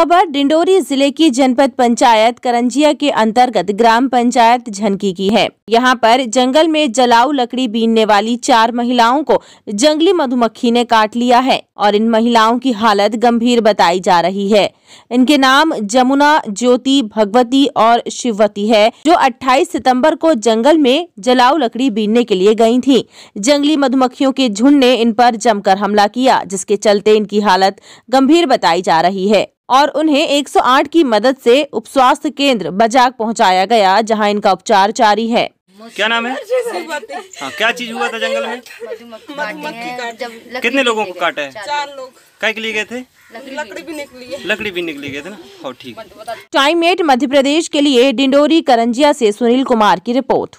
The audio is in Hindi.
खबर डिंडोरी जिले की जनपद पंचायत करंजिया के अंतर्गत ग्राम पंचायत झनकी की है यहाँ पर जंगल में जलाऊ लकड़ी बीनने वाली चार महिलाओं को जंगली मधुमक्खी ने काट लिया है और इन महिलाओं की हालत गंभीर बताई जा रही है इनके नाम जमुना ज्योति भगवती और शिववती है जो 28 सितंबर को जंगल में जलाऊ लकड़ी बीनने के लिए गयी थी जंगली मधुमक्खियों के झुंड ने इन पर जमकर हमला किया जिसके चलते इनकी हालत गंभीर बताई जा रही है और उन्हें 108 की मदद से उप स्वास्थ्य केंद्र बजाक पहुंचाया गया जहां इनका उपचार जारी है क्या नाम है हाँ, क्या चीज हुआ था जंगल में कितने लोगों को काटा है चार लोग कई के लिए गए थे लकड़ी भी निकली लकड़ी भी निकली गए थे ना ठीक टाइम एट मध्य प्रदेश के लिए डिंडोरी करंजिया से सुनील कुमार की रिपोर्ट